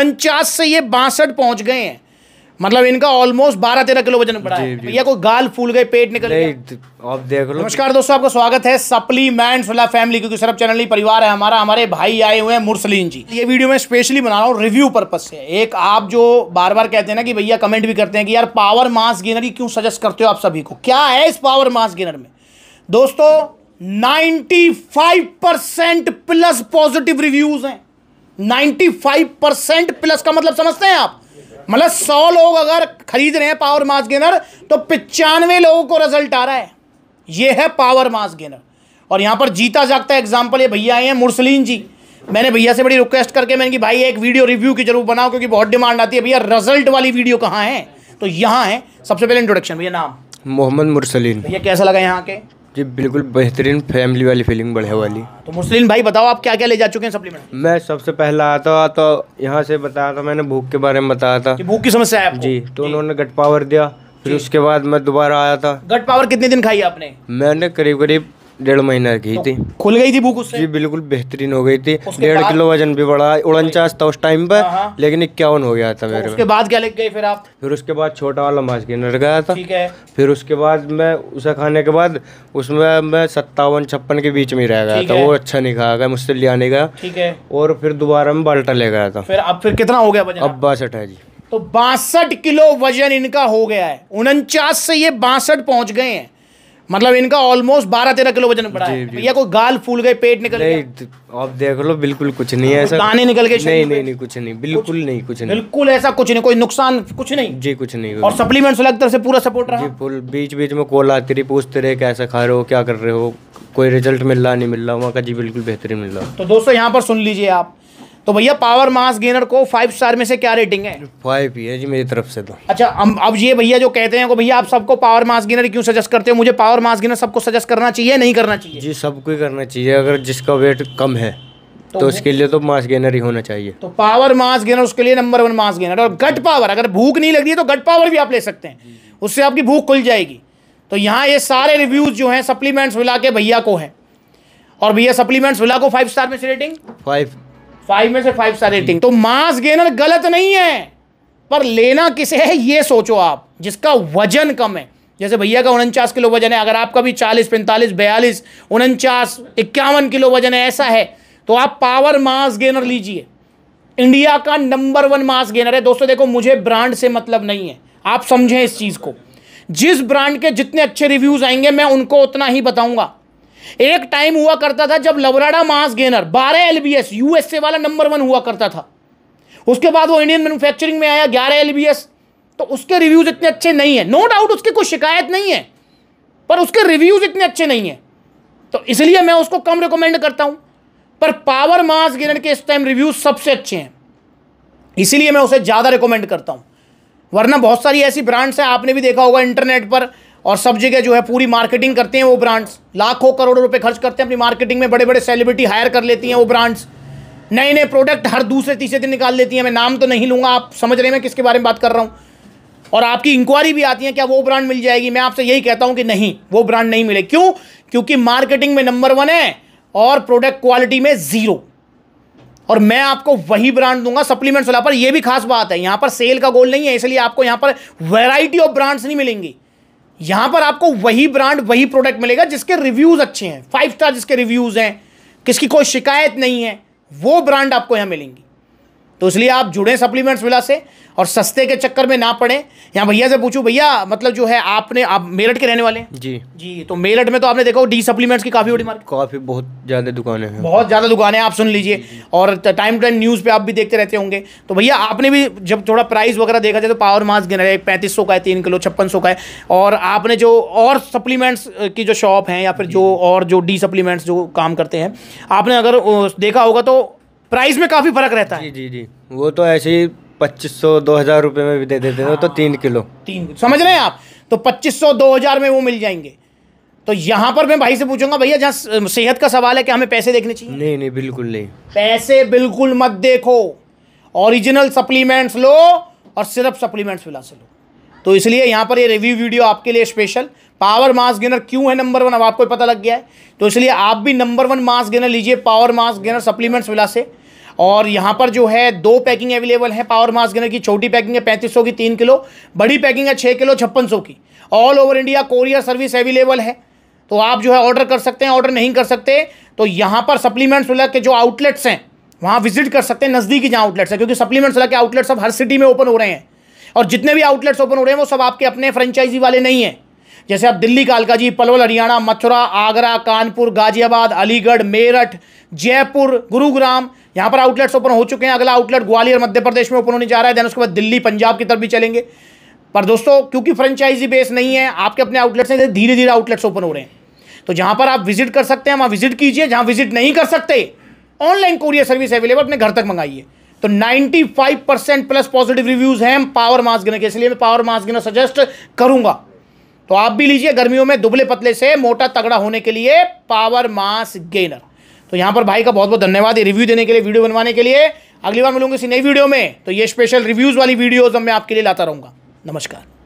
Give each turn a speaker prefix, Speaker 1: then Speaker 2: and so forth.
Speaker 1: उनचास से ये बासठ पहुंच गए हैं मतलब इनका ऑलमोस्ट बारह तेरह किलो वजन बढ़ा है भैया कोई गाल फूल गए पेट निकल गया
Speaker 2: तो आप देख लो नमस्कार
Speaker 1: दोस्तों आपका स्वागत है सप्लीमेंट फुला फैमिली क्योंकि सरफ चैनल ही परिवार है हमारा हमारे भाई आए हुए हैं मुरसलीन जी ये वीडियो मैं स्पेशली बना रहा हूँ रिव्यू पर्पज से एक आप जो बार बार कहते हैं ना कि भैया कमेंट भी करते हैं कि यार पावर मास गेनर ही क्यों सजेस्ट करते हो आप सभी को क्या है इस पावर मास गेनर में दोस्तों 95 प्लस पॉजिटिव रिव्यूज हैं 95 परसेंट प्लस का मतलब समझते हैं आप मतलब सौ लोग अगर खरीद रहे हैं पावर मास गेनर तो पिचानवे लोगों को रिजल्ट आ रहा है ये है पावर मास गेनर और यहाँ पर जीता जागता एग्जाम्पल ये भैया आए हैं मुरसलीन जी मैंने भैया से बड़ी रिक्वेस्ट करके मैंने कि भाई एक वीडियो रिव्यू की जरूर बनाओ क्योंकि बहुत डिमांड आती है भैया रिजल्ट वाली वीडियो कहाँ है तो यहाँ है सबसे पहले इंट्रोडक्शन भैया नाम
Speaker 2: मोहम्मद मुरसलीन भैया
Speaker 1: कैसा लगा यहाँ के
Speaker 2: जी बिल्कुल बेहतरीन फैमिली वाली फीलिंग बढ़िया वाली हाँ,
Speaker 1: तो मुस्लिम भाई बताओ आप क्या क्या ले जा चुके हैं सप्लीमेंट
Speaker 2: मैं सबसे पहला आता तो यहाँ से बताया था मैंने भूख के बारे में बताया था भूख की समस्या है जी तो उन्होंने गट पावर दिया फिर उसके बाद मैं दोबारा आया था
Speaker 1: गट पावर कितने दिन खाई आपने
Speaker 2: मैंने करीब करीब डेढ़ महीना की थी तो खुल गई थी भूख उससे जी बिल्कुल बेहतरीन हो गई थी डेढ़ किलो वजन भी बढ़ा उनचास था उस टाइम पर हाँ, हाँ। लेकिन इक्यावन हो गया था तो मेरे उसके
Speaker 1: बाद क्या लग गए फिर आप
Speaker 2: फिर उसके बाद छोटा वाला मास गिनर गया था फिर उसके बाद मैं उसे खाने के बाद उसमें मैं सत्तावन छप्पन के बीच में रह गया था वो अच्छा नहीं खाया गया मुझसे लिया नहीं गया ठीक है और फिर दोबारा में बाल्टा ले गया था फिर अब फिर कितना हो गया अब बासठ है जी
Speaker 1: तो बासठ किलो वजन इनका हो गया है उनचास से ये बासठ पहुंच गए हैं मतलब इनका ऑलमोस्ट बारह तेरह किलो वजन बढ़ा है भैया कोई गाल फूल गए पेट निकल
Speaker 2: गया आप देख लो बिल्कुल कुछ नहीं है ऐसा दाने निकल गए नहीं नहीं नहीं कुछ नहीं बिल्कुल नहीं कुछ नहीं बिल्कुल
Speaker 1: ऐसा कुछ नहीं कोई नुकसान कुछ नहीं
Speaker 2: जी कुछ नहीं और सप्लीमेंट्स
Speaker 1: अलग तरह से पूरा सपोर्ट रहा
Speaker 2: फुल बीच बीच में कॉल आती रही पूछते रहे कैसा खा रहे हो क्या कर रहे हो कोई रिजल्ट मिल रहा नहीं मिल रहा वहाँ का जी बिल्कुल बेहतरीन मिल रहा
Speaker 1: तो दोस्तों यहाँ पर सुन लीजिए आप तो भैया पावर मास गेनर को फाइव स्टार में से क्या रेटिंग है
Speaker 2: फाइव ही है जी मेरी तरफ से तो
Speaker 1: अच्छा अब अब ये भैया जो कहते हैं भैया आप सबको पावर मास गेनर क्यों सजेस्ट करते हो मुझे पावर मास गेनर सबको सजेस्ट करना चाहिए नहीं करना चाहिए
Speaker 2: जी सबको ही करना चाहिए अगर जिसका वेट कम है तो, तो उसके लिए तो मास गेनर ही होना चाहिए तो
Speaker 1: पावर मास गेनर उसके लिए नंबर वन मास गेनर और गट पावर अगर भूख नहीं लग रही है तो गट पावर भी आप ले सकते हैं उससे आपकी भूख खुल जाएगी तो यहाँ ये सारे रिव्यूज जो हैं सप्लीमेंट्स मिला के भैया को हैं और भैया सप्लीमेंट्स मिला को फाइव स्टार में से रेटिंग फाइव फाइव में से फाइव स्टार रेटिंग तो मास गेनर गलत नहीं है पर लेना किसे है ये सोचो आप जिसका वजन कम है जैसे भैया का उनचास किलो वजन है अगर आपका भी चालीस पैंतालीस बयालीस उनचास इक्यावन किलो वजन है ऐसा है तो आप पावर मास गेनर लीजिए इंडिया का नंबर वन मास गेनर है दोस्तों देखो मुझे ब्रांड से मतलब नहीं है आप समझें इस चीज़ को जिस ब्रांड के जितने अच्छे रिव्यूज़ आएंगे मैं उनको उतना ही बताऊंगा एक टाइम हुआ करता था जब लबराडा मास गेनर बारह एल बी एस यूएसए वाला नंबर वन हुआ करता था उसके बाद वो इंडियन मैन्युफैक्चरिंग में आया ग्यारह एल बी एस तो उसके रिव्यूज इतने अच्छे नहीं है नो डाउट उसकी कोई शिकायत नहीं है पर उसके रिव्यूज इतने अच्छे नहीं है तो इसलिए मैं उसको कम रिकमेंड करता हूं पर पावर मास गेनर के इस टाइम रिव्यूज सबसे अच्छे हैं इसीलिए मैं उसे ज़्यादा रिकमेंड करता हूं वरना बहुत सारी ऐसी ब्रांड्स हैं आपने भी देखा होगा इंटरनेट पर और सब जगह जो है पूरी मार्केटिंग करते हैं वो ब्रांड्स लाखों करोड़ों रुपए खर्च करते हैं अपनी मार्केटिंग में बड़े बड़े सेलिब्रिटी हायर कर लेती हैं वो ब्रांड्स नए नए प्रोडक्ट हर दूसरे तीसरे दिन निकाल लेती हैं मैं नाम तो नहीं लूँगा आप समझ रहे हैं मैं किसके बारे में बात कर रहा हूँ और आपकी इंक्वायरी भी आती है क्या वो ब्रांड मिल जाएगी मैं आपसे यही कहता हूँ कि नहीं वो ब्रांड नहीं मिले क्यों क्योंकि मार्केटिंग में नंबर वन है और प्रोडक्ट क्वालिटी में ज़ीरो और मैं आपको वही ब्रांड दूंगा सप्लीमेंट्स वाला पर यह भी खास बात है यहाँ पर सेल का गोल नहीं है इसलिए आपको यहाँ पर वैरायटी ऑफ ब्रांड्स नहीं मिलेंगी यहां पर आपको वही ब्रांड वही प्रोडक्ट मिलेगा जिसके रिव्यूज अच्छे हैं फाइव स्टार जिसके रिव्यूज हैं किसकी कोई शिकायत नहीं है वो ब्रांड आपको यहां मिलेंगी तो इसलिए आप जुड़ें सप्लीमेंट्स विला से और सस्ते के चक्कर में ना पड़े यहाँ भैया से पूछूं भैया मतलब जो है आपने आप मेरठ के रहने वाले हैं जी जी तो मेरठ में तो आपने देखो डी सप्लीमेंट्स की काफ़ी बड़ी मार्केट
Speaker 2: काफ़ी बहुत ज़्यादा दुकानें हैं
Speaker 1: बहुत ज़्यादा दुकानें आप सुन लीजिए और टाइम टाइम न्यूज़ पे आप भी देखते रहते होंगे तो भैया आपने भी जब थोड़ा प्राइस वगैरह देखा जाए तो पावर मास्क गिना है पैंतीस का है तीन किलो छप्पन का है और आपने जो और सप्लीमेंट्स की जो शॉप है या फिर जो और जो डी सप्लीमेंट्स जो काम करते हैं आपने अगर देखा होगा तो प्राइस में काफी फर्क रहता है जी जी जी वो
Speaker 2: तो ऐसे ही पच्चीस सौ दो हजार रुपए में भी दे देते हैं तो तीन किलो
Speaker 1: तीन समझ रहे हैं आप तो पच्चीस सौ दो हजार में वो मिल जाएंगे तो यहाँ पर मैं भाई से पूछूंगा भैया जहाँ सेहत का सवाल है कि हमें पैसे देखने चाहिए
Speaker 2: नहीं नहीं बिल्कुल नहीं
Speaker 1: पैसे बिल्कुल मत देखो ओरिजिनल सप्लीमेंट्स लो और सिर्फ सप्लीमेंट्स मिला से लो तो इसलिए यहाँ पर ये रिव्यू वीडियो आपके लिए स्पेशल पावर मास गेनर क्यों है नंबर वन अब आपको पता लग गया है तो इसलिए आप भी नंबर वन मास गेनर लीजिए power mass gainer supplements Villa से और यहाँ पर जो है दो पैकिंग अवेलेबल है पावर मास गेनर की छोटी पैकिंग है पैंतीस की तीन किलो बड़ी पैकिंग है छः किलो छप्पन की all over India courier service available है तो आप जो है ऑर्डर कर सकते हैं ऑर्डर नहीं कर सकते तो यहाँ पर सप्लीमेंट्स विला के जो आउटलेट्स हैं वहाँ विजिट कर सकते हैं नज़दीकी जहाँ आउटलेट्स हैं क्योंकि सप्लीमेंट्स वाला के आउटलेट्स अब हर सिटी में ओपन हो रहे हैं और जितने भी आउटलेट्स ओपन हो रहे हैं वो सब आपके अपने फ्रेंचाइजी वाले नहीं हैं जैसे आप दिल्ली कालका जी पलवल हरियाणा मथुरा आगरा कानपुर गाजियाबाद अलीगढ़ मेरठ जयपुर गुरुग्राम यहाँ पर आउटलेट्स ओपन हो चुके हैं अगला आउटलेट ग्वालियर मध्य प्रदेश में ओपन होने जा रहा है देन उसके बाद दिल्ली पंजाब की तरफ भी चलेंगे पर दोस्तों क्योंकि फ्रेंचाइजी बेस नहीं है आपके अपने आउटलेट्स हैं धीरे धीरे आउटलेट्स ओपन हो रहे हैं तो जहाँ पर आप विजिट कर सकते हैं वहाँ विजिट कीजिए जहाँ विजिट नहीं कर सकते ऑनलाइन कोरियर सर्विस अवेलेबल अपने घर तक मंगाइए तो 95 परसेंट प्लस पॉजिटिव रिव्यूज हैं पावर मास्क गिनर के इसलिए मैं पावर मास्क गिनर सजेस्ट करूंगा तो आप भी लीजिए गर्मियों में दुबले पतले से मोटा तगड़ा होने के लिए पावर मास गेनर तो यहां पर भाई का बहुत बहुत धन्यवाद रिव्यू देने के लिए वीडियो बनवाने के लिए अगली बार मिलूंगी इसी नई वीडियो में तो ये स्पेशल रिव्यूज़ वाली वीडियोज़ मैं आपके लिए लाता रहूंगा नमस्कार